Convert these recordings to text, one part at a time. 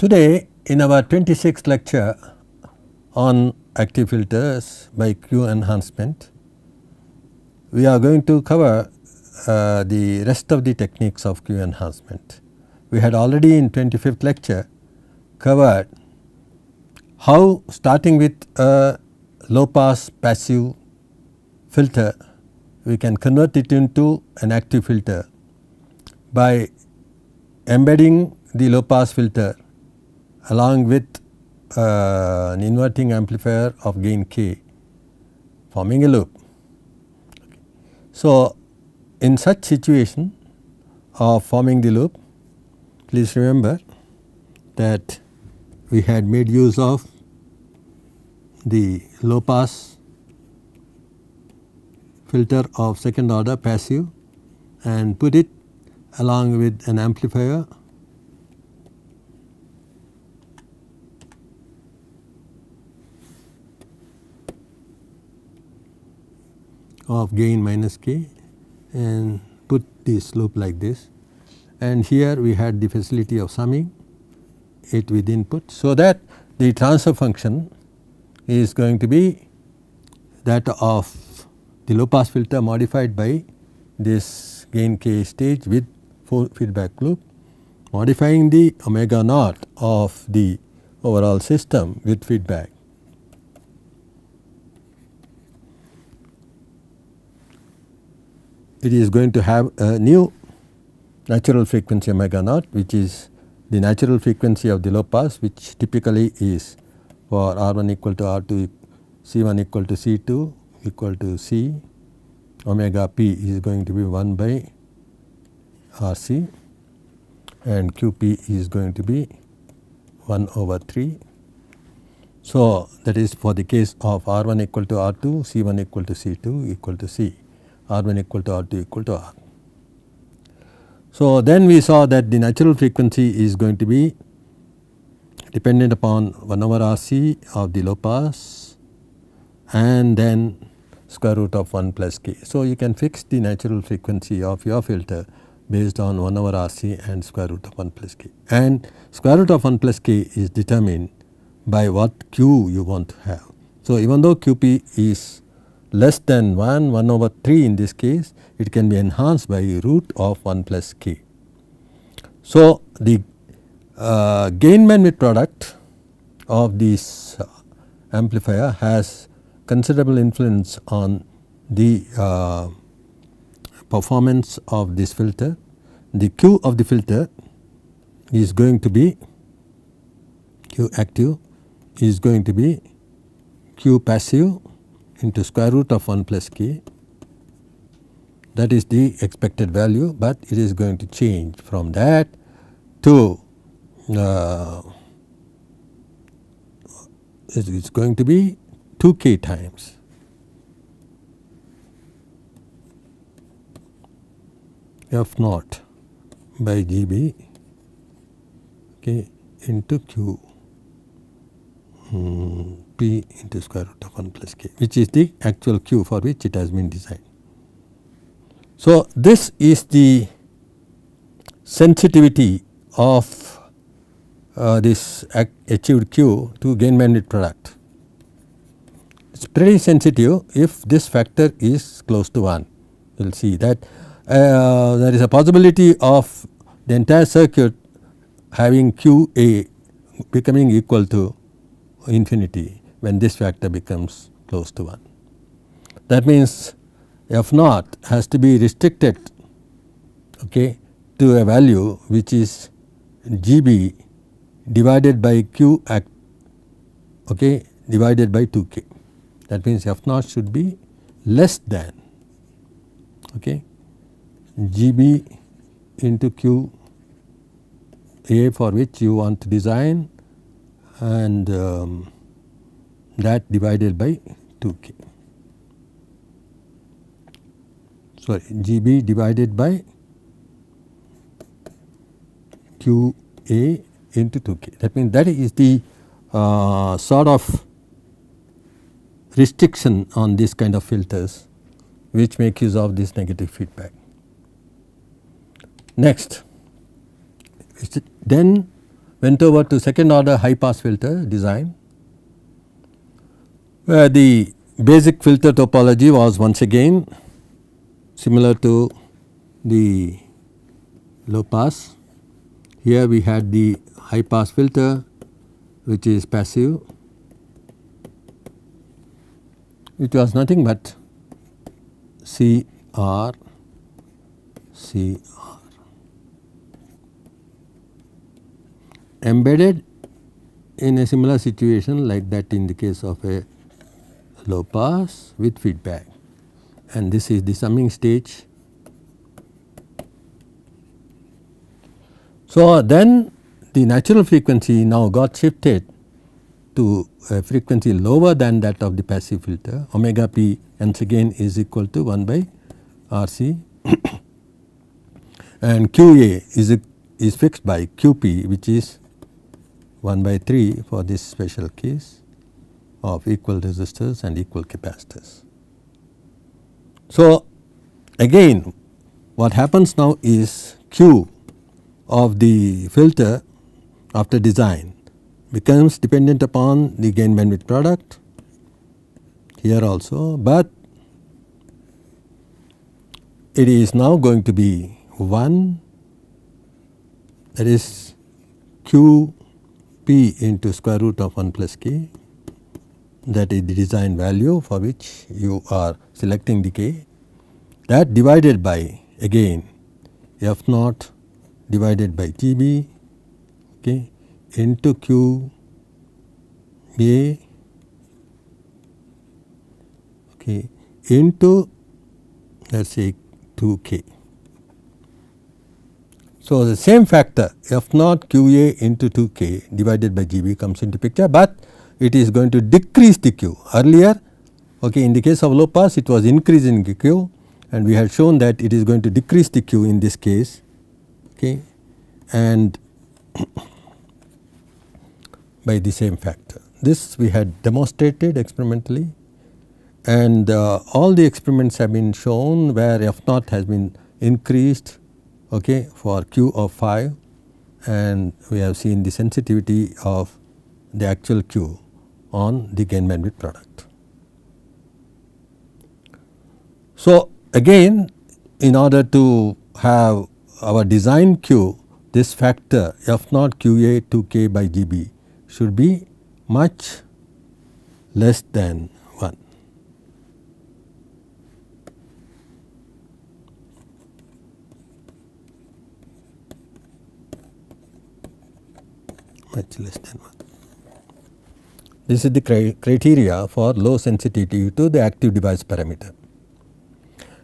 Today in our 26th lecture on active filters by Q enhancement, we are going to cover uh, the rest of the techniques of Q enhancement. We had already in 25th lecture covered how starting with a low pass passive filter we can convert it into an active filter by embedding the low pass filter along with uh, an inverting amplifier of gain k forming a loop. So, in such situation of forming the loop please remember that we had made use of the low pass filter of second order passive and put it along with an amplifier of gain minus k and put this loop like this and here we had the facility of summing it with input. So, that the transfer function is going to be that of the low pass filter modified by this gain k stage with feedback loop modifying the omega naught of the overall system with feedback it is going to have a new natural frequency omega naught which is the natural frequency of the low pass which typically is for R1 equal to R2 C1 equal to C2 equal to C omega p is going to be 1 by RC and QP is going to be 1 over 3. So, that is for the case of R1 equal to R2, C1 equal to C2 equal to C. R1 equal to R2 equal to R. So, then we saw that the natural frequency is going to be dependent upon 1 over RC of the low pass and then square root of 1 plus k. So, you can fix the natural frequency of your filter based on 1 over RC and square root of 1 plus k and square root of 1 plus k is determined by what Q you want to have. So, even though QP is less than 1, 1 over 3 in this case, it can be enhanced by root of 1 plus k. So, the uh, gain bandwidth product of this amplifier has considerable influence on the uh, performance of this filter. The Q of the filter is going to be Q active is going to be Q passive into square root of 1 plus k that is the expected value, but it is going to change from that to uh, it is going to be 2 k times. F naught by g b k into Q. Hmm p into square root of 1 plus k which is the actual q for which it has been designed. So, this is the sensitivity of uh, this achieved q to gain bandwidth product. It is pretty sensitive if this factor is close to 1 you will see that uh, there is a possibility of the entire circuit having q a becoming equal to infinity when this factor becomes close to 1. That means f naught has to be restricted okay, to a value which is GB divided by Q okay, divided by 2K. That means f naught should be less than okay, GB into Q A for which you want to design and um, that divided by 2k. Sorry, GB divided by QA into 2k. That means that is the uh, sort of restriction on this kind of filters which make use of this negative feedback. Next, then went over to second order high pass filter design where the basic filter topology was once again similar to the low pass. Here we had the high pass filter which is passive It was nothing but C R C R Embedded in a similar situation like that in the case of a low pass with feedback and this is the summing stage. So, then the natural frequency now got shifted to a frequency lower than that of the passive filter omega p once again is equal to 1 by R c and Q a is, a, is fixed by Q p which is 1 by 3 for this special case of equal resistors and equal capacitors. So, again what happens now is Q of the filter after design becomes dependent upon the gain bandwidth product here also, but it is now going to be 1 that is q p into square root of 1 plus k that is the design value for which you are selecting the k that divided by again f naught divided by T B okay, into Q A okay, into let us say 2 K. So, the same factor F naught Q A into 2 K divided by G B comes into picture, but it is going to decrease the Q. Earlier okay, in the case of low pass it was increasing the Q and we had shown that it is going to decrease the Q in this case okay, and by the same factor. This we had demonstrated experimentally and uh, all the experiments have been shown where F naught has been increased okay, for Q of 5 and we have seen the sensitivity of the actual Q on the gain bandwidth product. So, again in order to have our design Q this factor F naught QA 2K by GB should be much less than 1. much less than 1. This is the criteria for low sensitivity to the active device parameter.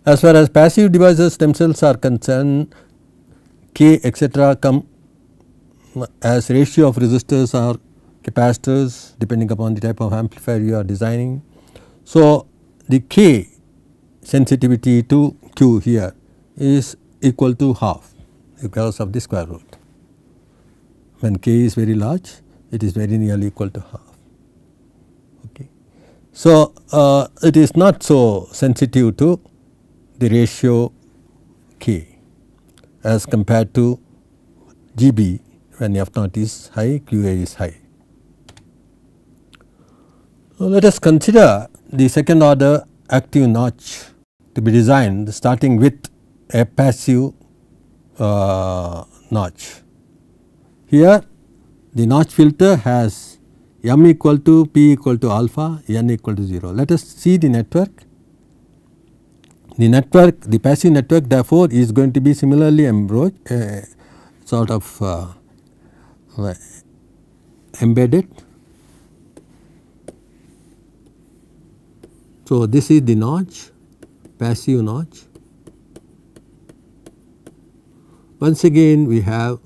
As far as passive devices themselves are concerned, K etc. come as ratio of resistors or capacitors depending upon the type of amplifier you are designing. So, the K sensitivity to Q here is equal to half because of the square root. When K is very large, it is very nearly equal to half. So, uh, it is not so sensitive to the ratio k as compared to GB when f naught is high, QA is high. So, let us consider the second order active notch to be designed starting with a passive uh, notch. Here the notch filter has m equal to p equal to alpha, n equal to 0. Let us see the network. The network, the passive network therefore is going to be similarly embroach, uh, sort of uh, uh, embedded. So, this is the notch, passive notch. Once again we have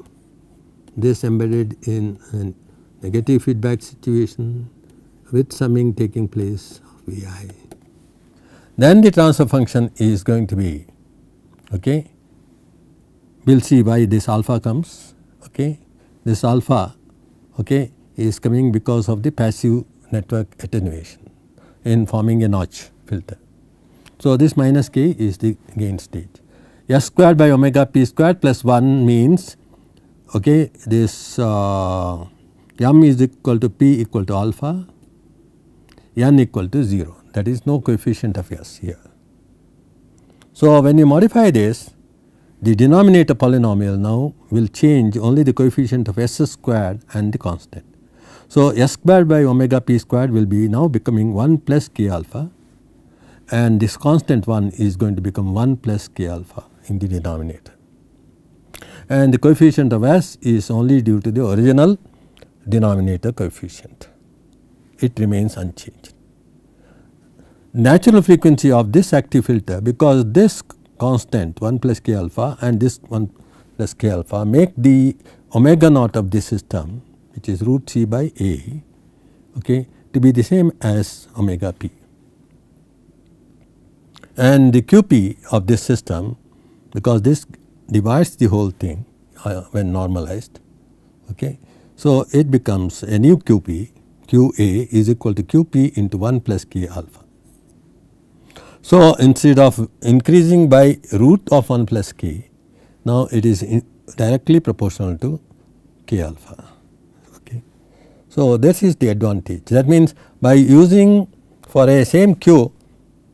this embedded in an negative feedback situation with summing taking place Vi. Then the transfer function is going to be okay. We will see why this alpha comes okay. This alpha okay is coming because of the passive network attenuation in forming a notch filter. So this minus k is the gain state. S squared by omega p squared plus 1 means okay this uh, m is equal to p equal to alpha, n equal to 0 that is no coefficient of s here. So, when you modify this the denominator polynomial now will change only the coefficient of s squared and the constant. So, s squared by omega p squared will be now becoming 1 plus k alpha and this constant one is going to become 1 plus k alpha in the denominator. And the coefficient of s is only due to the original denominator coefficient. It remains unchanged. Natural frequency of this active filter because this constant 1 plus k alpha and this 1 plus k alpha make the omega naught of this system which is root c by a okay, to be the same as omega p. And the qp of this system because this divides the whole thing uh, when normalized okay, so, it becomes a new QP QA is equal to QP into 1 plus K alpha. So, instead of increasing by root of 1 plus K now it is directly proportional to K alpha. Okay. So, this is the advantage that means by using for a same Q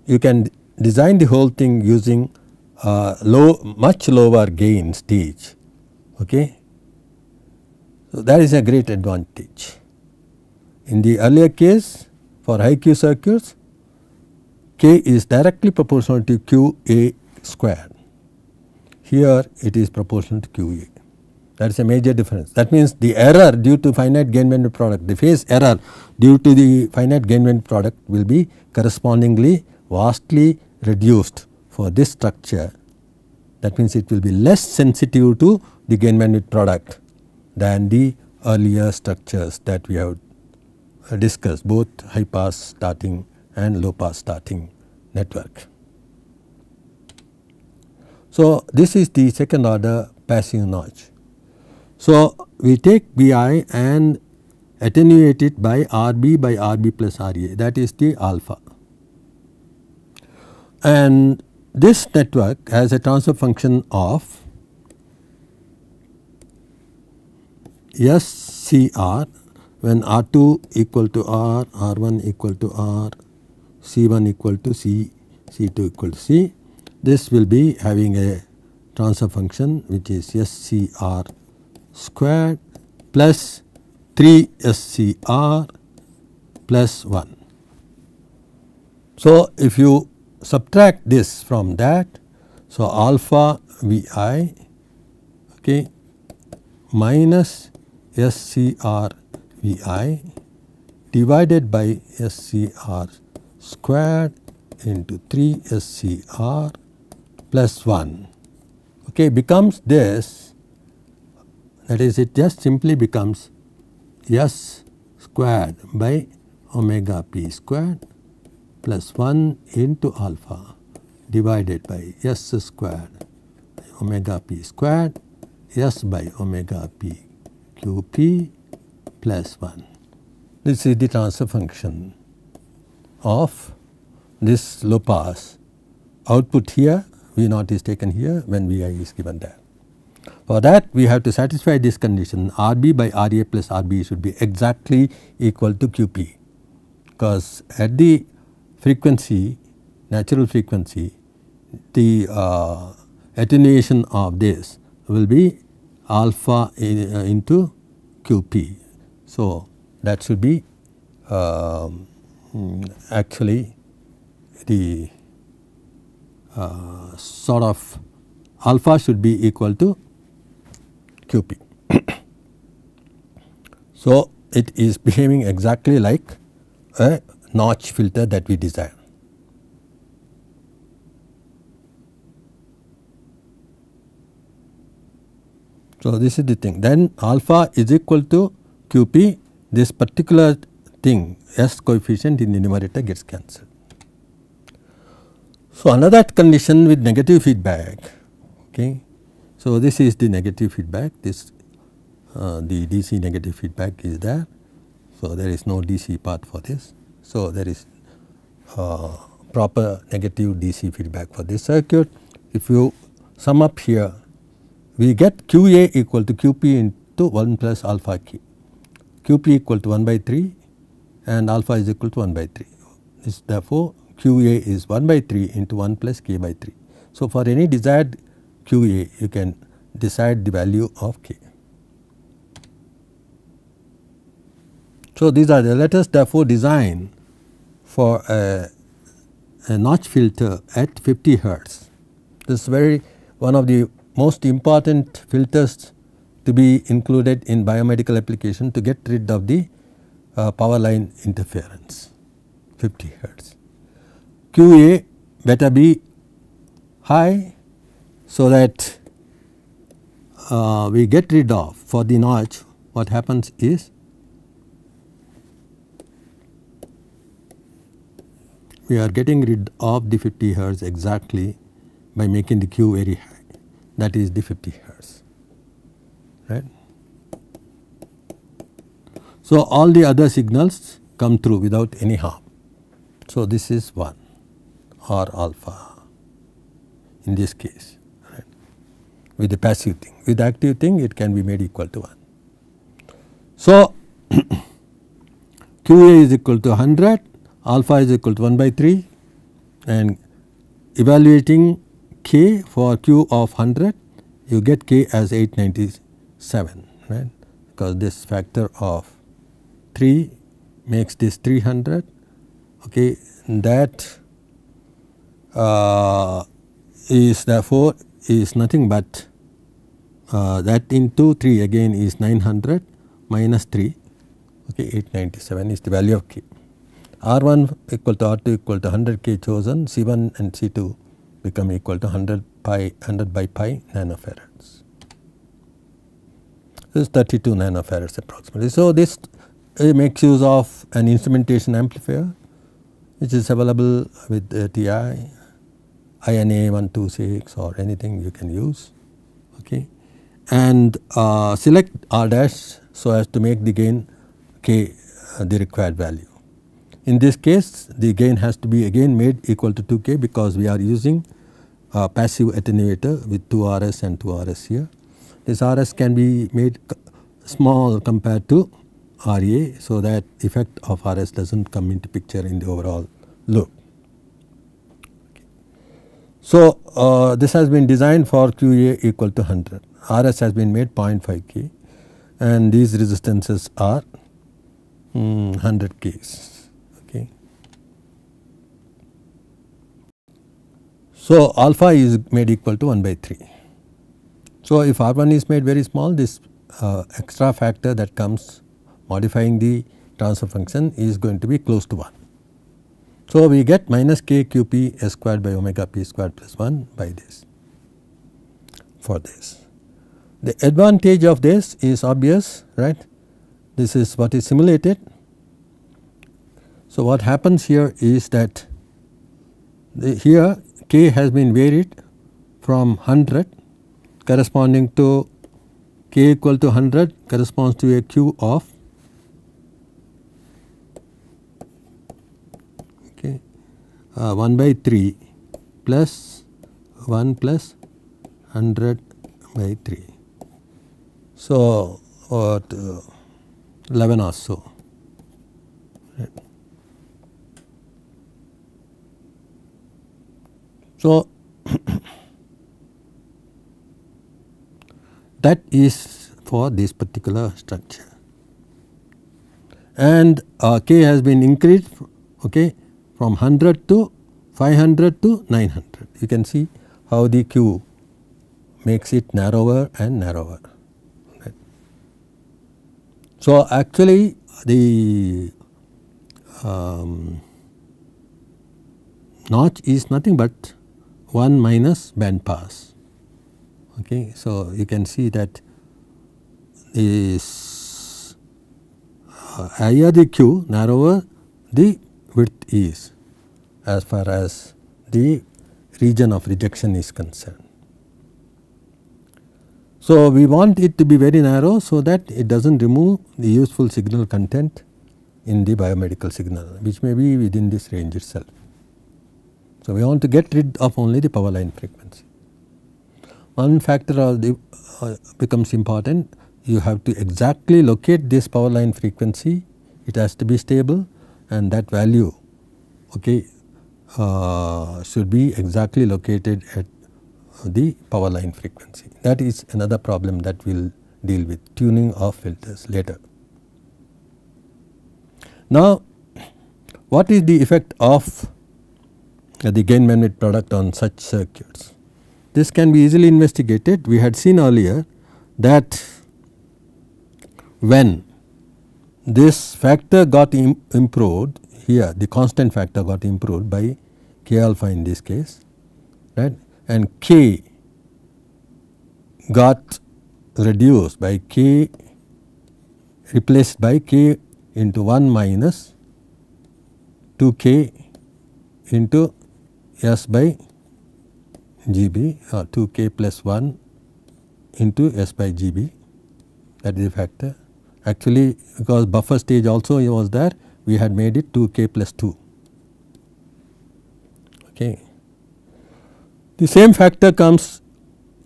you can design the whole thing using uh, low much lower gain stage okay so, that is a great advantage. In the earlier case for high Q circuits, K is directly proportional to Q A square. Here it is proportional to Q A. That is a major difference. That means the error due to finite gain bandwidth product, the phase error due to the finite gain bandwidth product will be correspondingly vastly reduced for this structure. That means it will be less sensitive to the gain bandwidth product than the earlier structures that we have discussed both high pass starting and low pass starting network. So, this is the second order passive notch. So, we take Bi and attenuate it by Rb by Rb plus Ra that is the alpha. And this network has a transfer function of SCR when R2 equal to R, R1 equal to R, C1 equal to C, C2 equal to C. This will be having a transfer function which is SCR squared plus 3 SCR plus 1. So, if you subtract this from that, so alpha Vi okay, minus SCRVI divided by SCR squared into 3 SCR plus 1 okay becomes this that is it just simply becomes S squared by omega p squared plus 1 into alpha divided by S squared omega p squared S by omega p q p plus 1. This is the transfer function of this low pass output here V naught is taken here when Vi is given there. For that we have to satisfy this condition RB by RA plus RB should be exactly equal to QP because at the frequency natural frequency the uh, attenuation of this will be alpha in, uh, into QP. So, that should be um, hmm, actually the uh, sort of alpha should be equal to QP. so, it is behaving exactly like a notch filter that we desire. So, this is the thing then alpha is equal to QP this particular thing S coefficient in the numerator gets cancelled. So, another condition with negative feedback okay. So, this is the negative feedback this uh, the DC negative feedback is there. So, there is no DC path for this. So, there is uh, proper negative DC feedback for this circuit. If you sum up here we get QA equal to QP into 1 plus alpha q. QP equal to 1 by 3 and alpha is equal to 1 by 3. This therefore, QA is 1 by 3 into 1 plus k by 3. So, for any desired QA you can decide the value of k. So, these are the let us therefore design for a, a notch filter at 50 hertz. This is very one of the most important filters to be included in biomedical application to get rid of the uh, power line interference 50 hertz. QA better be high so that uh, we get rid of for the notch what happens is we are getting rid of the 50 hertz exactly by making the Q very high that is the 50 hertz right. So, all the other signals come through without any harm. So, this is 1 or alpha in this case right? with the passive thing with the active thing it can be made equal to 1. So, QA is equal to 100 alpha is equal to 1 by 3 and evaluating k for q of 100 you get k as 897 right because this factor of 3 makes this 300 okay that uh, is therefore is nothing but uh, that into 3 again is 900 minus 3 okay 897 is the value of k. R1 equal to R2 equal to 100 k chosen C1 and C2 become equal to 100 pi 100 by pi nanofarads. This is 32 nanofarads approximately. So, this uh, makes use of an instrumentation amplifier which is available with uh, TI, INA 126 or anything you can use okay. and uh, select R dash so as to make the gain k uh, the required value. In this case the gain has to be again made equal to 2k because we are using a passive attenuator with 2RS and 2RS here. This RS can be made small compared to RA so that effect of RS does not come into picture in the overall loop. So, uh, this has been designed for QA equal to 100, RS has been made 0.5 k and these resistances are um, hmm, 100 k's. So, alpha is made equal to 1 by 3. So, if R1 is made very small this uh, extra factor that comes modifying the transfer function is going to be close to 1. So, we get minus k q p s squared by omega p squared plus 1 by this for this. The advantage of this is obvious right this is what is simulated. So, what happens here is that the, here k has been varied from 100 corresponding to k equal to 100 corresponds to a q of okay, uh, 1 by 3 plus 1 plus 100 by 3. So, or uh, 11 or so. So, that is for this particular structure and uh, k has been increased okay from 100 to 500 to 900 you can see how the q makes it narrower and narrower right. so actually the um, notch is nothing but 1 minus band pass. Okay. So, you can see that this higher uh, the q narrower the width is as far as the region of rejection is concerned. So, we want it to be very narrow so that it does not remove the useful signal content in the biomedical signal which may be within this range itself. So, we want to get rid of only the power line frequency. One factor the, uh, becomes important you have to exactly locate this power line frequency it has to be stable and that value okay uh, should be exactly located at the power line frequency. That is another problem that we will deal with tuning of filters later. Now what is the effect of uh, the gain man-made product on such circuits. This can be easily investigated. We had seen earlier that when this factor got Im improved here the constant factor got improved by k alpha in this case right and k got reduced by k replaced by k into 1 minus 2 k into S by GB uh, or 2k plus 1 into S by GB that is the factor. Actually because buffer stage also was there we had made it 2k plus 2. Okay. The same factor comes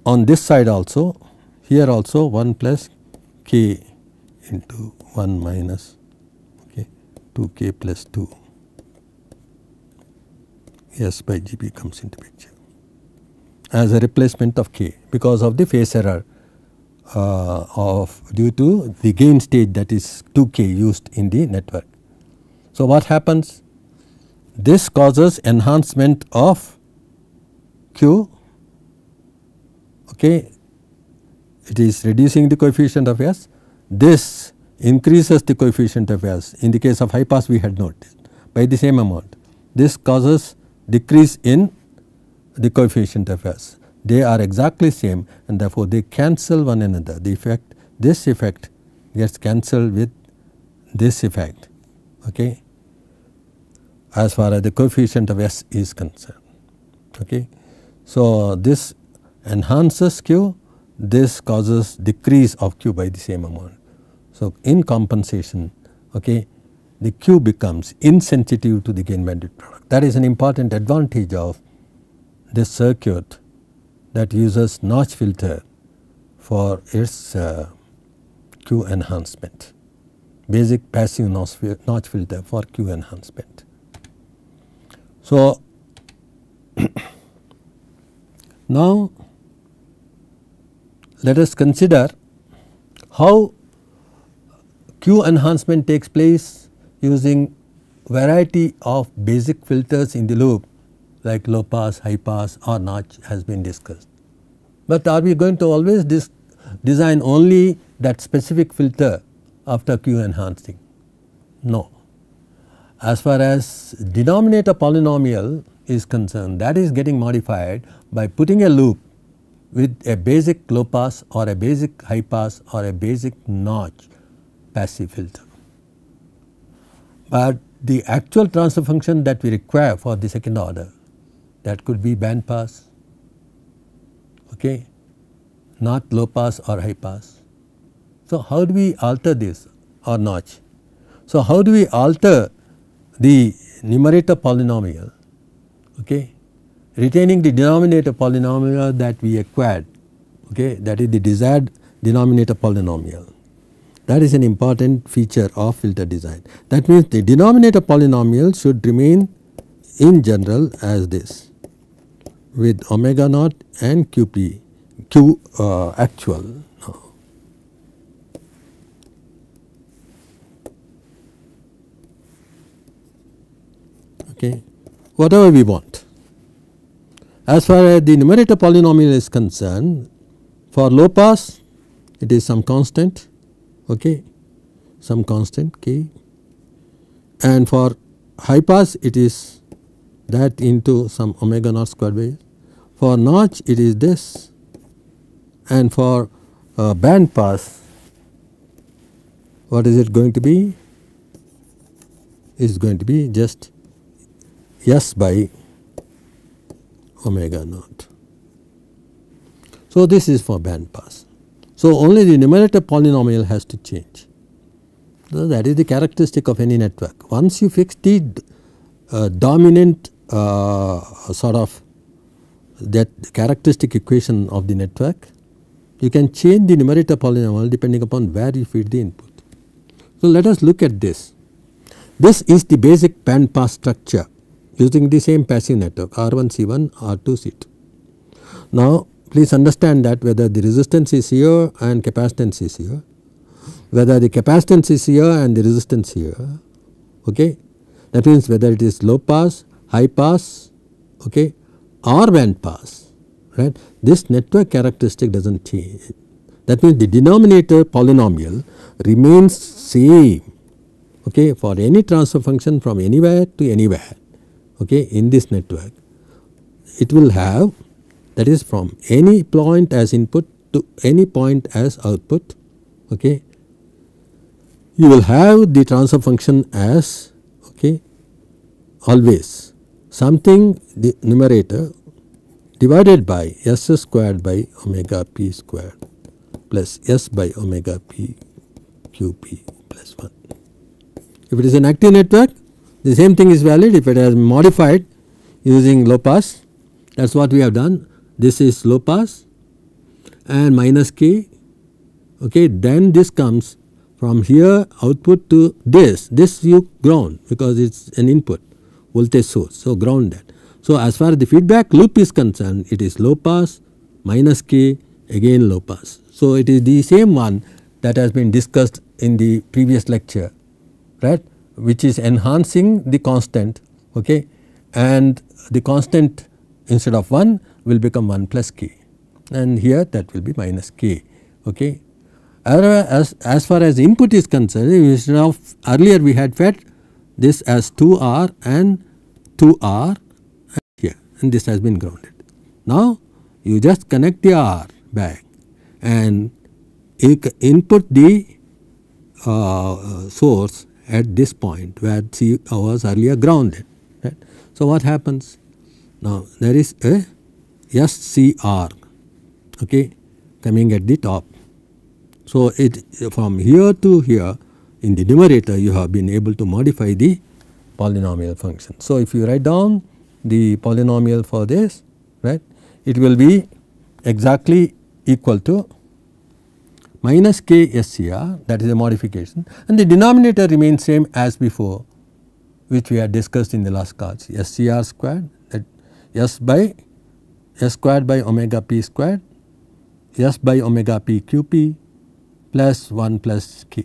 on this side also here also 1 plus k into 1 minus okay, 2k plus 2 S by GP comes into picture as a replacement of K because of the phase error uh, of due to the gain stage that is 2K used in the network. So, what happens? This causes enhancement of Q, okay. it is reducing the coefficient of S. This increases the coefficient of S in the case of high pass we had noted by the same amount. This causes decrease in the coefficient of s. They are exactly same and therefore they cancel one another. The effect this effect gets cancelled with this effect okay as far as the coefficient of s is concerned okay. So this enhances q this causes decrease of q by the same amount. So in compensation okay the Q becomes insensitive to the gain bandwidth product. That is an important advantage of this circuit that uses notch filter for its uh, Q enhancement, basic passive notch filter for Q enhancement. So, now let us consider how Q enhancement takes place using variety of basic filters in the loop like low pass, high pass or notch has been discussed. But are we going to always design only that specific filter after Q enhancing? No. As far as denominator polynomial is concerned that is getting modified by putting a loop with a basic low pass or a basic high pass or a basic notch passive filter but the actual transfer function that we require for the second order that could be band pass okay not low pass or high pass. So how do we alter this or notch? So how do we alter the numerator polynomial okay retaining the denominator polynomial that we acquired okay that is the desired denominator polynomial that is an important feature of filter design. That means the denominator polynomial should remain in general as this with omega naught and QP, Q uh, actual. Okay, whatever we want. As far as the numerator polynomial is concerned, for low pass it is some constant okay, some constant k and for high pass it is that into some omega naught square by for notch it is this and for uh, band pass what is it going to be is going to be just s by omega naught. So, this is for band pass. So, only the numerator polynomial has to change. So, that is the characteristic of any network. Once you fix the uh, dominant uh, sort of that characteristic equation of the network, you can change the numerator polynomial depending upon where you feed the input. So, let us look at this. This is the basic band pass structure using the same passive network R1 C1 R2 C2. Now, please understand that whether the resistance is here and capacitance is here, whether the capacitance is here and the resistance here, okay. That means whether it is low pass, high pass, okay, or band pass, right. This network characteristic does not change. That means the denominator polynomial remains same, okay, for any transfer function from anywhere to anywhere, okay, in this network. It will have that is from any point as input to any point as output okay you will have the transfer function as okay always something the numerator divided by s squared by omega p squared plus s by omega p qp plus 1. If it is an active network the same thing is valid if it has modified using low pass that is what we have done this is low pass and minus k okay then this comes from here output to this this you ground because it is an input voltage source so ground that. So, as far as the feedback loop is concerned it is low pass minus k again low pass. So, it is the same one that has been discussed in the previous lecture right which is enhancing the constant okay and the constant instead of 1 will become 1 plus k and here that will be minus k okay. As, as far as input is concerned instead of earlier we had fed this as 2r and 2r and here and this has been grounded. Now you just connect the r back and input the uh, source at this point where C was earlier grounded. Right. So what happens? Now there is a SCR okay, coming at the top. So, it from here to here in the numerator you have been able to modify the polynomial function. So, if you write down the polynomial for this right it will be exactly equal to minus k SCR that is a modification and the denominator remains same as before which we had discussed in the last class SCR squared that S by s squared by omega p squared s by omega p q p plus 1 plus k.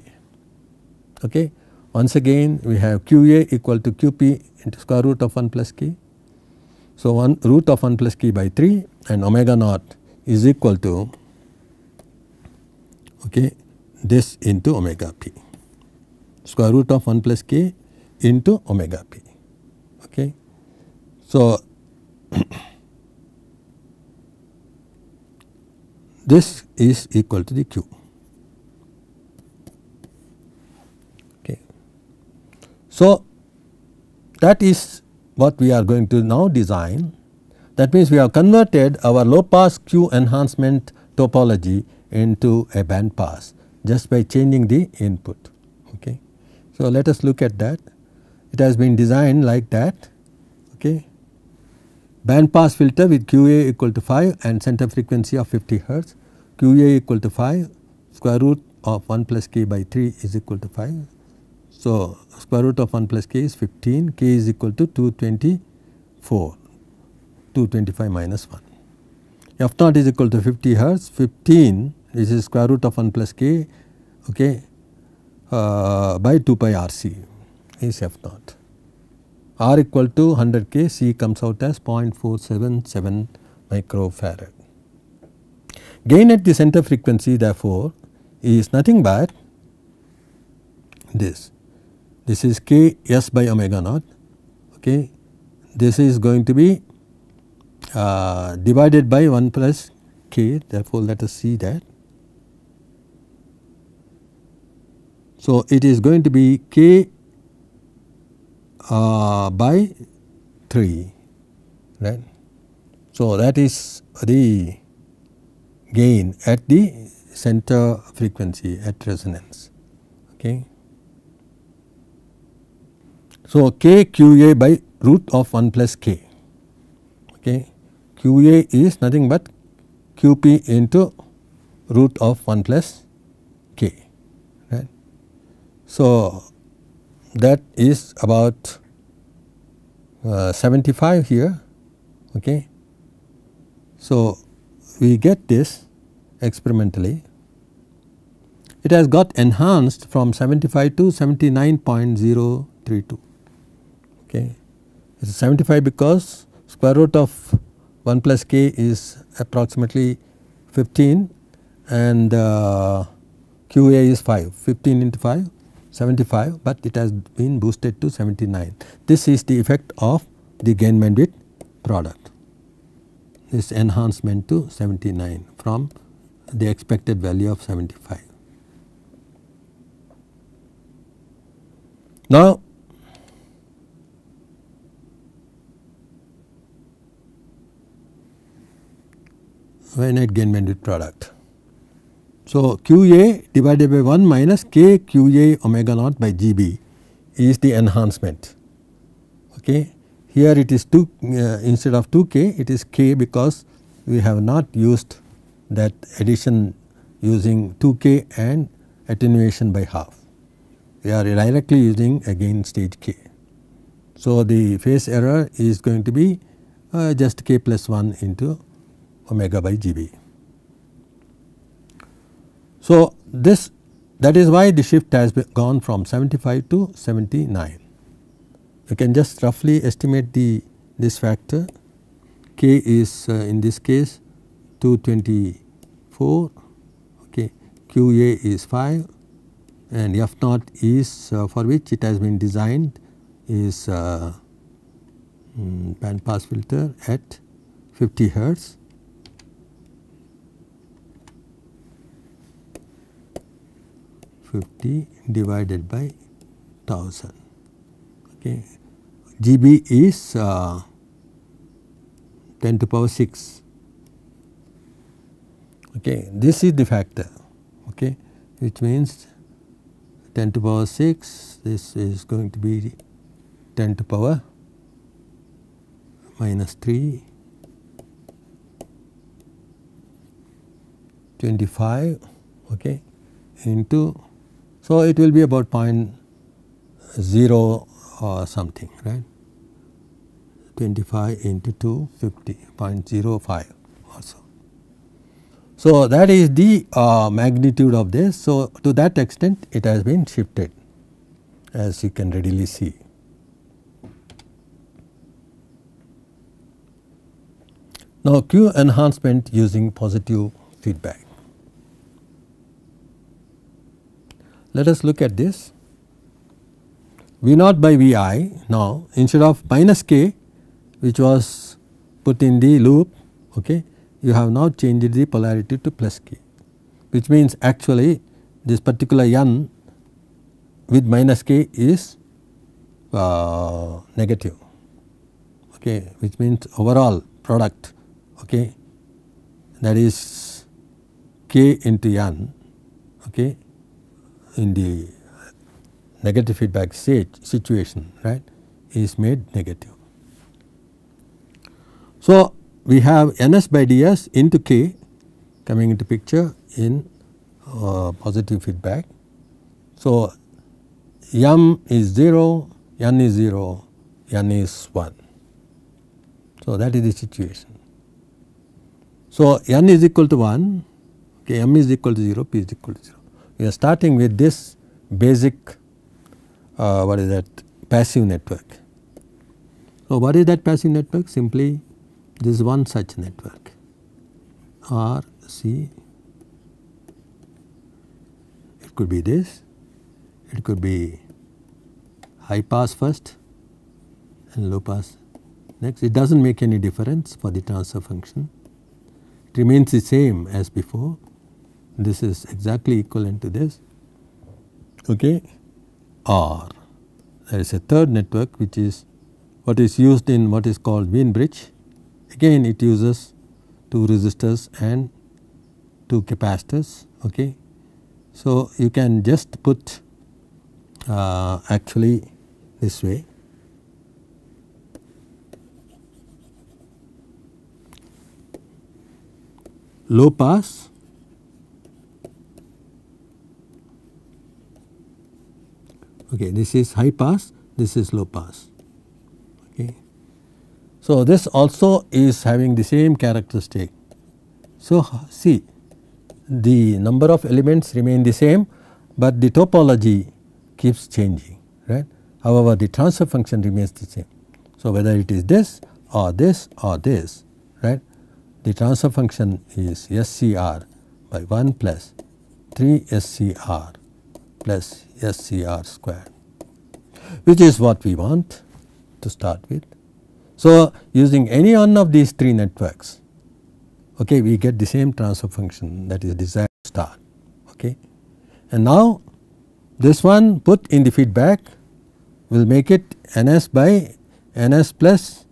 Okay. Once again we have q a equal to q p into square root of 1 plus k. So, 1 root of 1 plus k by 3 and omega naught is equal to okay, this into omega p square root of 1 plus k into omega p. Okay. So, this is equal to the Q. Okay. So, that is what we are going to now design that means we have converted our low pass Q enhancement topology into a band pass just by changing the input. Okay. So, let us look at that it has been designed like that. Okay. Band pass filter with QA equal to 5 and center frequency of 50 hertz QA equal to 5 square root of 1 plus k by 3 is equal to 5. So, square root of 1 plus k is 15 k is equal to 224 225 minus 1. F naught is equal to 50 hertz 15 this is square root of 1 plus k okay uh, by 2 pi RC is F naught. R equal to 100 K, C comes out as 0.477 microfarad. Gain at the center frequency therefore is nothing but this. This is k s by omega naught okay. This is going to be uh, divided by 1 plus k therefore let us see that. So, it is going to be k uh, by 3 right. So, that is the gain at the center frequency at resonance. Okay. So, K Q A by root of 1 plus k. Okay. qa is nothing but qp into root of 1 plus k. Right. So, that is about uh, 75 here. Okay. So, we get this experimentally, it has got enhanced from 75 to 79.032 okay. It is 75 because square root of 1 plus k is approximately 15 and uh, QA is 5, 15 into 5 75 but it has been boosted to 79. This is the effect of the gain bandwidth product this enhancement to 79 from the expected value of 75. Now, finite gain bandwidth product. So, QA divided by 1 minus K Q A omega naught by GB is the enhancement. Okay. Here it is 2 uh, instead of 2k it is k because we have not used that addition using 2k and attenuation by half. We are directly using again stage k. So, the phase error is going to be uh, just k plus 1 into omega by gb. So, this that is why the shift has gone from 75 to 79. I can just roughly estimate the this factor k is uh, in this case 224 okay qa is 5 and f naught is uh, for which it has been designed is uh, band hmm, pass filter at 50 hertz fifty divided by thousand okay GB is uh, 10 to power 6. Okay. This is the factor okay, which means 10 to power 6 this is going to be 10 to power minus 3 25 okay into so it will be about point 0 or something right 25 into 250.05 also. So, that is the uh, magnitude of this. So, to that extent it has been shifted as you can readily see. Now, Q enhancement using positive feedback. Let us look at this. V naught by V i now instead of minus k which was put in the loop okay you have now changed the polarity to plus k which means actually this particular n with minus k is uh, negative okay which means overall product okay that is k into n okay in the negative feedback situation right is made negative. So, we have ns by ds into k coming into picture in uh, positive feedback. So, m is 0, n is 0, n is 1. So, that is the situation. So, n is equal to 1, okay, m is equal to 0, p is equal to 0. We are starting with this basic uh, what is that passive network. So, what is that passive network? Simply this is one such network R C it could be this, it could be high pass first and low pass next. It does not make any difference for the transfer function. It remains the same as before. This is exactly equivalent to this. Okay. Or there is a third network which is what is used in what is called Wien bridge Again it uses two resistors and two capacitors. Okay. So, you can just put uh, actually this way low pass okay this is high pass this is low pass so, this also is having the same characteristic. So, see the number of elements remain the same, but the topology keeps changing right. However, the transfer function remains the same. So, whether it is this or this or this right the transfer function is SCR by 1 plus 3 SCR plus SCR square which is what we want to start with. So, using any one of these three networks okay, we get the same transfer function that is desired star okay. And now this one put in the feedback will make it ns by ns plus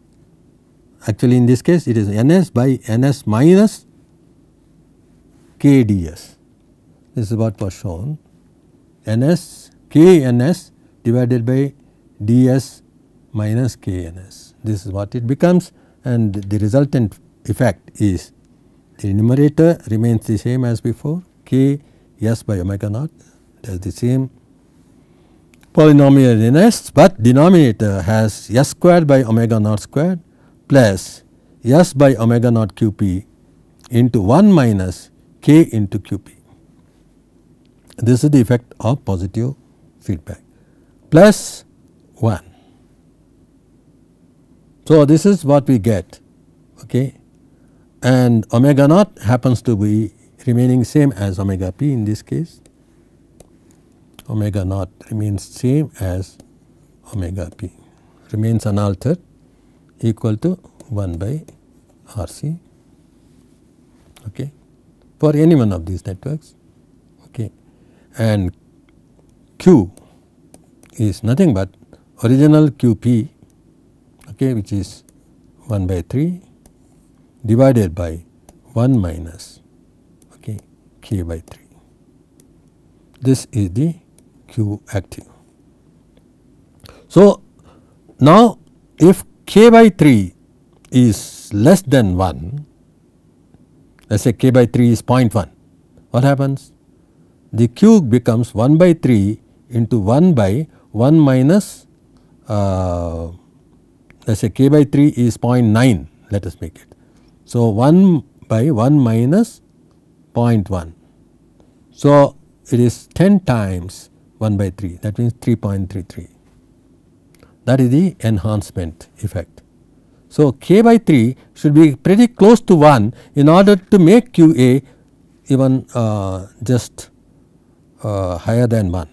actually in this case it is ns by ns minus kds this is what was shown ns kns divided by ds minus kns this is what it becomes and the resultant effect is the numerator remains the same as before k s by omega naught that is the same polynomial in s but denominator has s squared by omega naught squared plus s by omega naught qp into 1 minus k into qp. This is the effect of positive feedback plus 1 so, this is what we get okay and omega naught happens to be remaining same as omega p in this case omega naught remains same as omega p remains unaltered equal to 1 by R c okay, for any one of these networks okay. and q is nothing but original q p k which is 1 by 3 divided by 1 minus okay, k by 3. This is the Q active. So, now if k by 3 is less than 1, let us say k by 3 is 0.1, what happens? The Q becomes 1 by 3 into 1 by 1 minus uh, let us say k by 3 is 0.9 let us make it. So, 1 by 1 minus 0.1. So, it is 10 times 1 by 3 that means 3.33 that is the enhancement effect. So, k by 3 should be pretty close to 1 in order to make QA even uh, just uh, higher than 1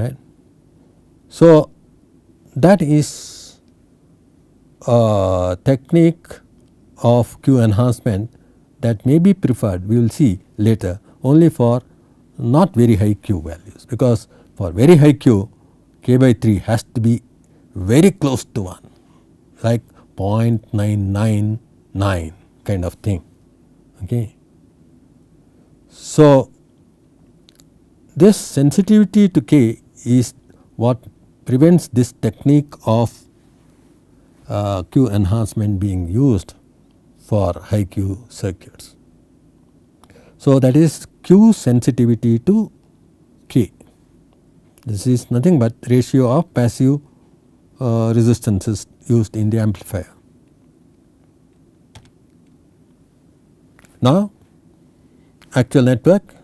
right. So, that is uh, technique of Q enhancement that may be preferred we will see later only for not very high Q values because for very high Q k by 3 has to be very close to 1 like 0.999 kind of thing okay. So, this sensitivity to k is what prevents this technique of uh, Q enhancement being used for high Q circuits. So, that is Q sensitivity to K. This is nothing but ratio of passive uh, resistances used in the amplifier. Now, actual network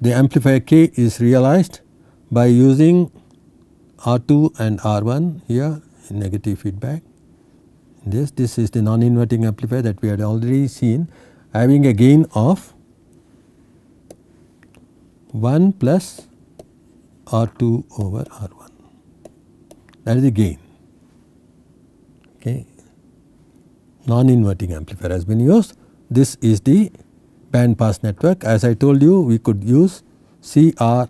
the amplifier K is realized by using R2 and R1 here negative feedback this. This is the non-inverting amplifier that we had already seen having a gain of 1 plus R2 over R1 that is the gain okay. Non-inverting amplifier has been used. This is the band pass network as I told you we could use CR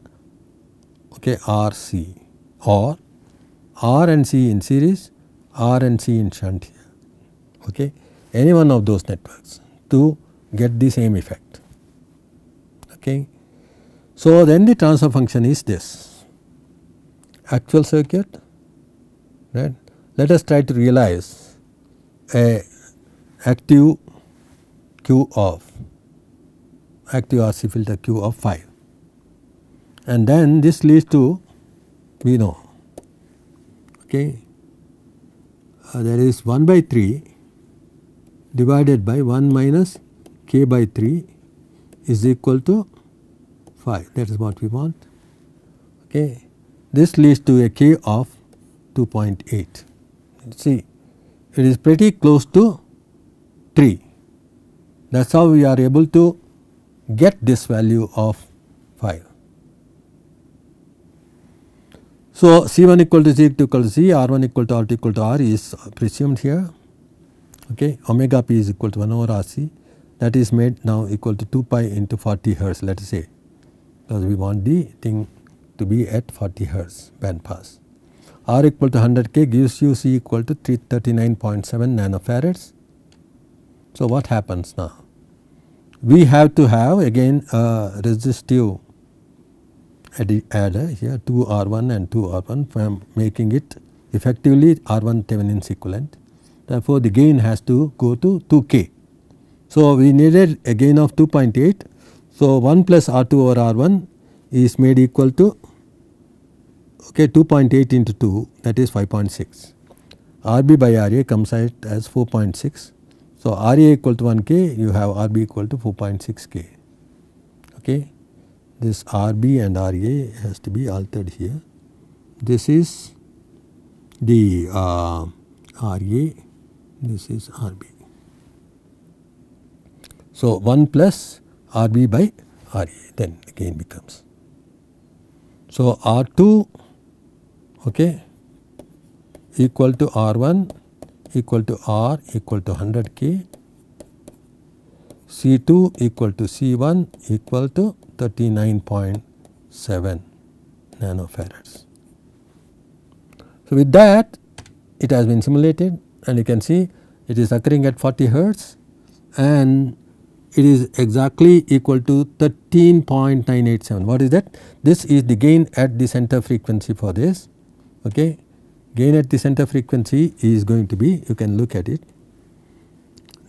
okay RC or R and C in series, R and C in shunt okay, any one of those networks to get the same effect. Okay. So, then the transfer function is this actual circuit right. Let us try to realize a active Q of active RC filter Q of five, and then this leads to we know okay uh, there is 1 by 3 divided by 1 minus k by 3 is equal to 5 that is what we want. Okay. This leads to a k of 2.8. See it is pretty close to 3 that is how we are able to get this value of 5. So, C 1 equal to C equal to C, R 1 equal to R 2 equal to R is presumed here okay omega p is equal to 1 over r c that is made now equal to 2 pi into 40 hertz let us say because we want the thing to be at 40 hertz band pass. R equal to 100 k gives you C equal to 339.7 nanofarads. So, what happens now? We have to have again a resistive adder eh, here 2 R1 and 2 R1 from making it effectively R1 Thevenin's equivalent therefore, the gain has to go to 2k. So, we needed a gain of 2.8. So, 1 plus R2 over R1 is made equal to okay 2.8 into 2 that is 5.6. RB by RA comes out as 4.6. So, RA equal to 1k you have RB equal to 4.6k okay. This RB and RA has to be altered here. This is the uh, RA this is RB. So, 1 plus RB by RA then the gain becomes. So, R2 okay, equal to R1 equal to R equal to 100 K, C2 equal to C1 equal to 39.7 nanofarads. So, with that it has been simulated and you can see it is occurring at 40 hertz and it is exactly equal to 13.987. What is that? This is the gain at the center frequency for this. Okay. Gain at the center frequency is going to be you can look at it.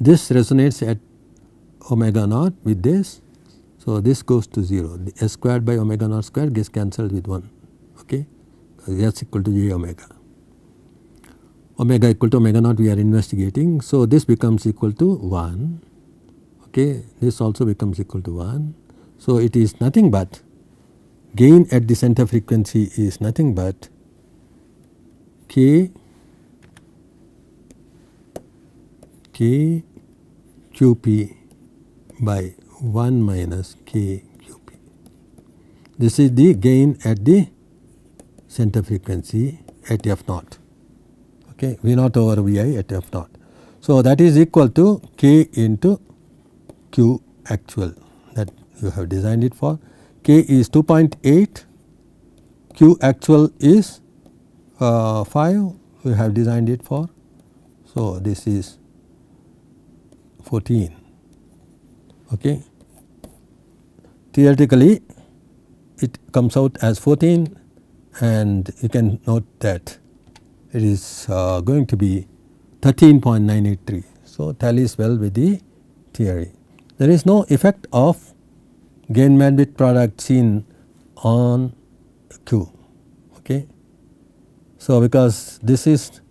This resonates at omega naught with this. So, this goes to 0 the s squared by omega naught square gets cancelled with 1 okay s equal to j omega omega equal to omega naught we are investigating. So, this becomes equal to 1 okay this also becomes equal to 1. So, it is nothing but gain at the center frequency is nothing but k k q p by 1 minus k q p. This is the gain at the center frequency at f naught okay, V naught over V i at F naught. So, that is equal to K into Q actual that you have designed it for. K is 2.8, Q actual is uh, 5 we have designed it for. So, this is 14. Okay. Theoretically, it comes out as 14 and you can note that it is uh, going to be 13.983. So, tallies well with the theory. There is no effect of gain bandwidth product seen on Q. Okay. So, because this is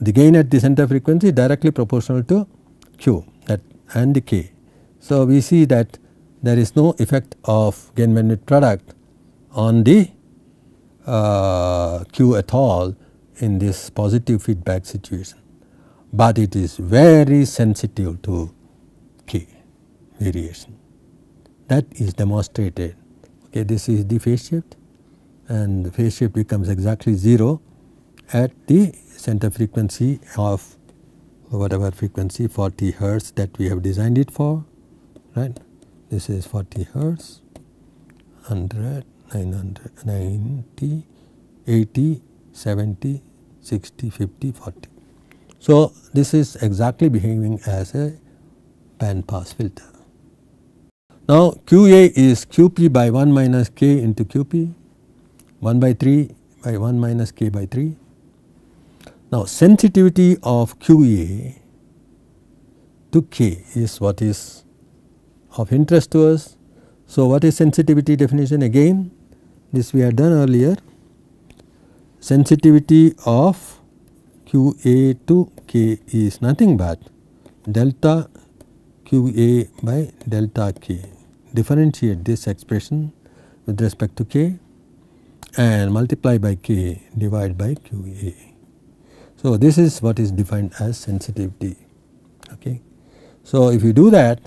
the gain at the center frequency directly proportional to Q that and the K. So, we see that there is no effect of gain bandwidth product on the uh, Q at all in this positive feedback situation, but it is very sensitive to k variation that is demonstrated. Okay, this is the phase shift and the phase shift becomes exactly 0 at the center frequency of whatever frequency 40 hertz that we have designed it for right this is 40 hertz 100 900 90 80 70, 60, 50, 40. So, this is exactly behaving as a band pass filter. Now, QA is QP by 1 minus K into QP, 1 by 3 by 1 minus K by 3. Now, sensitivity of QA to K is what is of interest to us. So, what is sensitivity definition again? This we had done earlier sensitivity of QA to K is nothing but delta QA by delta K. Differentiate this expression with respect to K and multiply by K divide by QA. So, this is what is defined as sensitivity. Okay. So, if you do that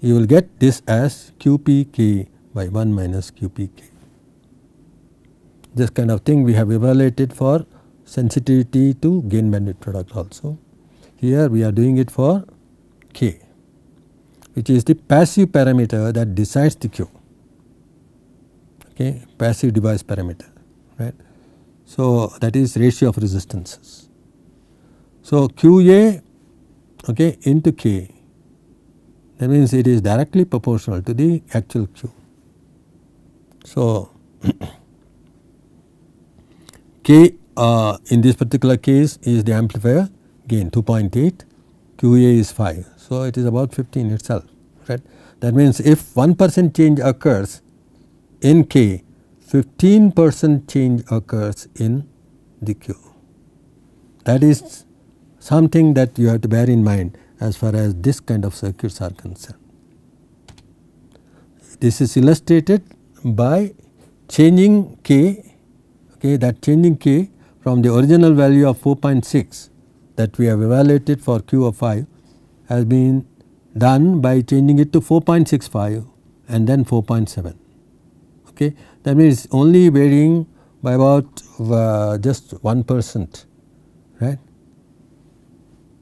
you will get this as QPK by 1 minus QPK this kind of thing we have evaluated for sensitivity to gain bandwidth product also. Here we are doing it for k which is the passive parameter that decides the Q okay passive device parameter right. So, that is ratio of resistances. So, QA okay into K that means it is directly proportional to the actual Q. So, K uh, in this particular case is the amplifier gain 2.8, QA is 5. So, it is about 15 itself right. That means, if 1 percent change occurs in K, 15 percent change occurs in the Q. That is something that you have to bear in mind as far as this kind of circuits are concerned. This is illustrated by changing K okay, that changing k from the original value of 4.6 that we have evaluated for q of 5 has been done by changing it to 4.65 and then 4.7. Okay. That means only varying by about uh, just 1 percent right.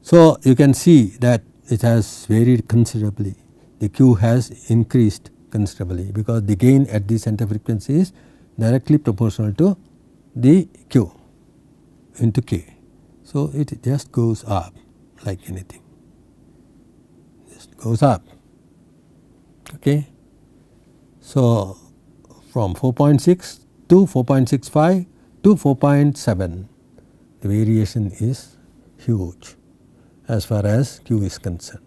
So, you can see that it has varied considerably the Q has increased considerably because the gain at the center frequency is directly proportional to dq into k. So, it just goes up like anything just goes up okay. So, from 4.6 to 4.65 to 4.7 the variation is huge as far as Q is concerned.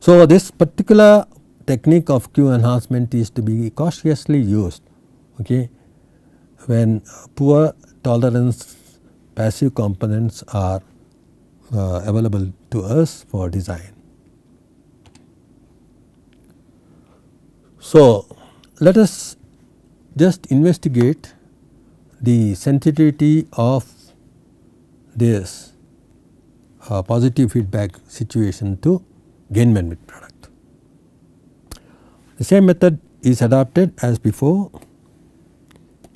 So, this particular technique of Q enhancement is to be cautiously used okay, when poor tolerance passive components are uh, available to us for design. So, let us just investigate the sensitivity of this uh, positive feedback situation to gain bandwidth product. The same method is adopted as before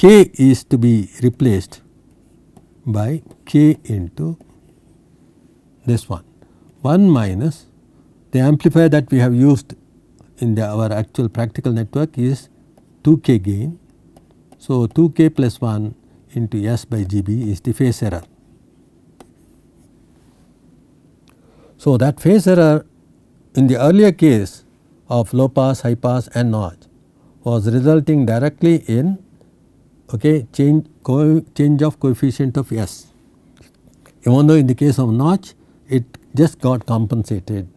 k is to be replaced by k into this one 1 minus the amplifier that we have used in the our actual practical network is 2k gain. So, 2k plus 1 into S by GB is the phase error. So, that phase error in the earlier case of low pass, high pass and notch was resulting directly in okay, change, change of coefficient of S. Even though in the case of notch it just got compensated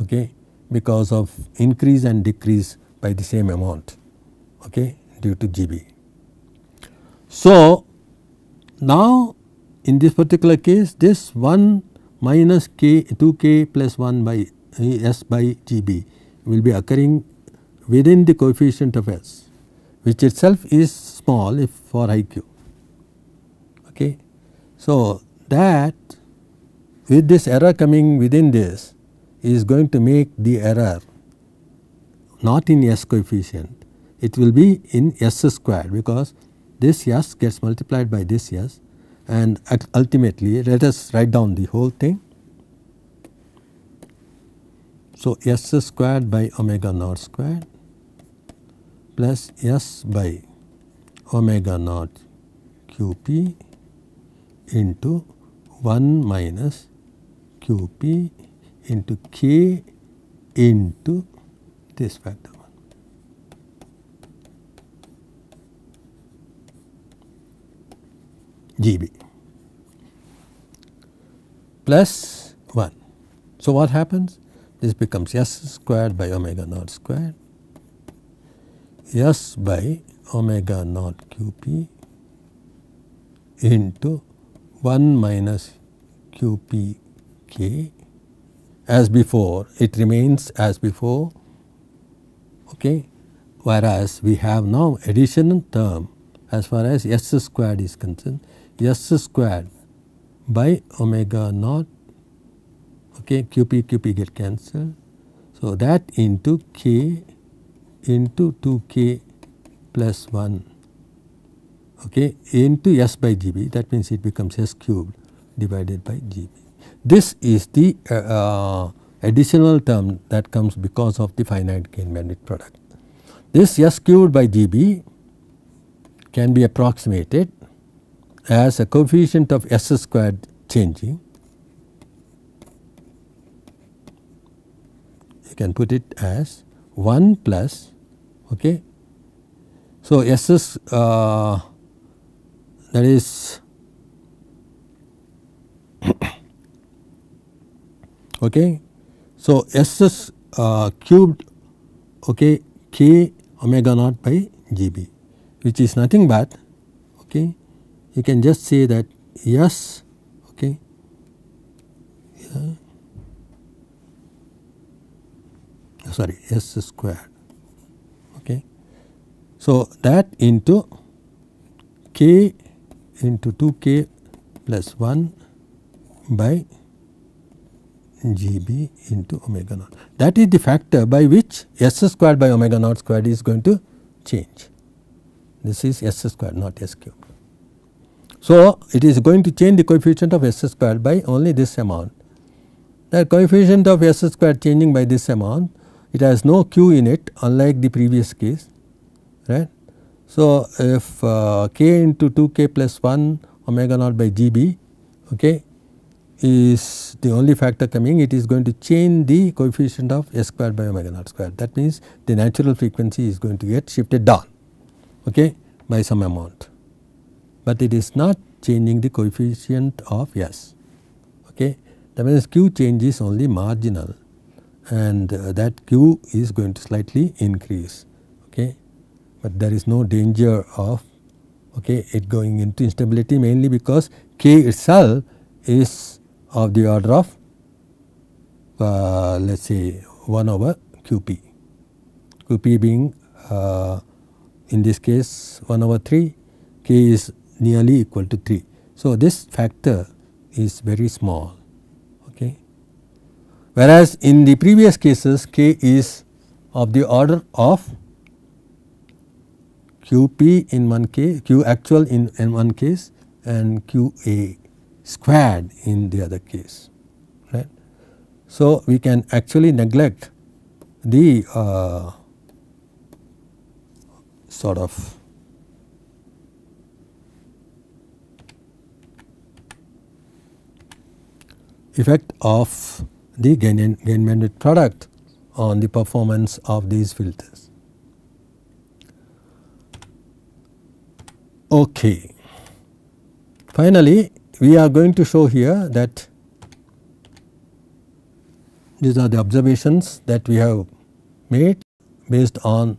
okay, because of increase and decrease by the same amount okay, due to GB. So, now in this particular case this 1 minus k 2 k plus 1 by eh, s by GB will be occurring within the coefficient of s which itself is small if for IQ okay. So that with this error coming within this is going to make the error not in S coefficient it will be in S squared because this S gets multiplied by this S and ultimately let us write down the whole thing. So S squared by omega naught squared plus S by omega naught qp into 1 minus qp into k into this factor 1. GB plus 1. So, what happens? This becomes S squared by omega naught squared S by omega naught qp into 1 minus qpk as before it remains as before okay whereas we have now additional term as far as s squared is concerned s squared by omega naught okay Q P Q P get cancelled so that into k into 2k plus 1 okay, into S by GB that means it becomes S cubed divided by GB. This is the uh, uh, additional term that comes because of the finite gain bandwidth product. This S cubed by GB can be approximated as a coefficient of S squared changing. You can put it as 1 plus okay, so, S is uh, that is okay. So, S is uh, cubed okay, k omega naught by g b which is nothing but okay, you can just say that S okay, yeah, sorry S squared so, that into k into 2 k plus 1 by g b into omega naught. That is the factor by which s squared by omega naught squared is going to change. This is s squared not s cube. So, it is going to change the coefficient of s squared by only this amount. The coefficient of s squared changing by this amount, it has no q in it unlike the previous case right. So, if uh, k into 2k plus 1 omega naught by gb okay, is the only factor coming it is going to change the coefficient of s square by omega naught square that means the natural frequency is going to get shifted down okay, by some amount, but it is not changing the coefficient of s okay. That means q changes only marginal and uh, that q is going to slightly increase but there is no danger of okay, it going into instability mainly because k itself is of the order of uh, let us say 1 over qp, qp being uh, in this case 1 over 3 k is nearly equal to 3. So, this factor is very small okay. whereas in the previous cases k is of the order of QP in one case, Q actual in, in one case and QA squared in the other case right. So, we can actually neglect the uh, sort of effect of the gain, gain bandwidth product on the performance of these filters. Okay. Finally, we are going to show here that these are the observations that we have made based on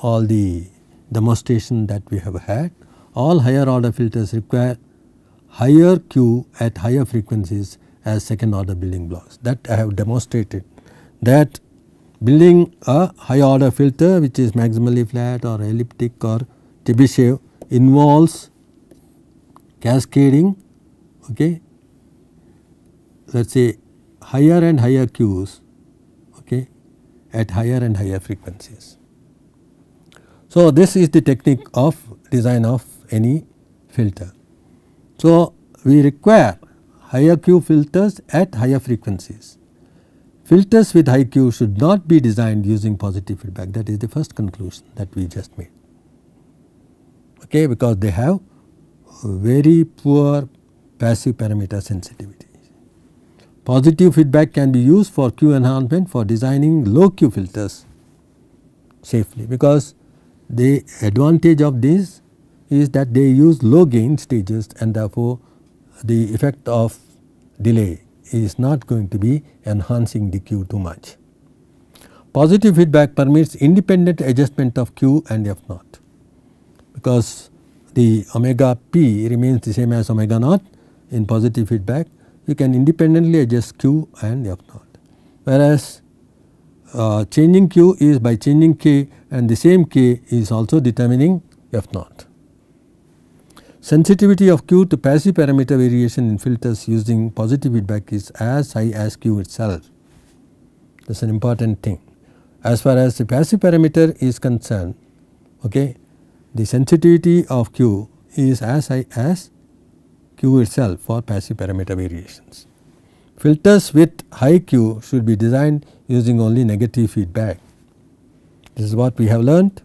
all the demonstration that we have had. All higher order filters require higher Q at higher frequencies as second order building blocks that I have demonstrated that building a high order filter which is maximally flat or elliptic or Chebyshev involves cascading okay, let us say higher and higher Qs okay, at higher and higher frequencies. So, this is the technique of design of any filter. So, we require higher Q filters at higher frequencies. Filters with high Q should not be designed using positive feedback that is the first conclusion that we just made okay, because they have very poor passive parameter sensitivity. Positive feedback can be used for Q enhancement for designing low Q filters safely because the advantage of this is that they use low gain stages and therefore the effect of delay is not going to be enhancing the Q too much. Positive feedback permits independent adjustment of Q and F0 because the omega p remains the same as omega naught in positive feedback you can independently adjust q and f naught. Whereas uh, changing q is by changing k and the same k is also determining f naught. Sensitivity of q to passive parameter variation in filters using positive feedback is as high as q itself that is an important thing. As far as the passive parameter is concerned okay, the sensitivity of Q is as high as Q itself for passive parameter variations. Filters with high Q should be designed using only negative feedback. This is what we have learned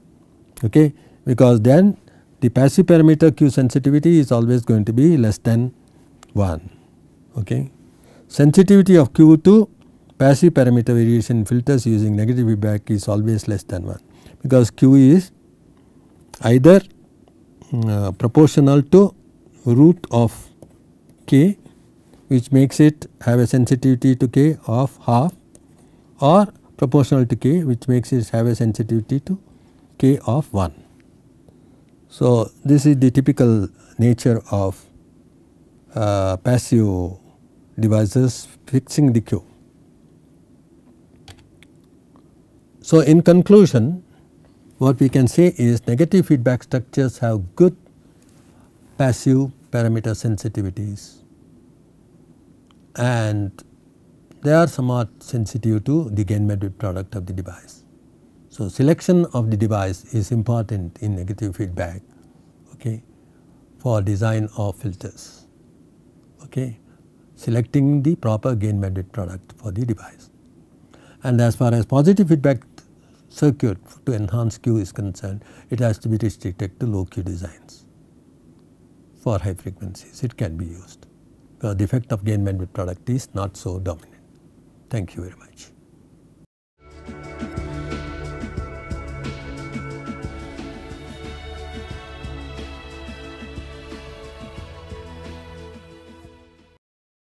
okay, because then the passive parameter Q sensitivity is always going to be less than 1. Okay. Sensitivity of Q to passive parameter variation filters using negative feedback is always less than 1 because Q is either uh, proportional to root of k which makes it have a sensitivity to k of half or proportional to k which makes it have a sensitivity to k of 1. So, this is the typical nature of uh, passive devices fixing the Q. So, in conclusion what we can say is negative feedback structures have good passive parameter sensitivities and they are somewhat sensitive to the gain bandwidth product of the device. So, selection of the device is important in negative feedback okay, for design of filters, okay, selecting the proper gain bandwidth product for the device. And as far as positive feedback circuit to enhance Q is concerned, it has to be restricted to low Q designs for high frequencies. It can be used. the effect of gain bandwidth product is not so dominant. Thank you very much.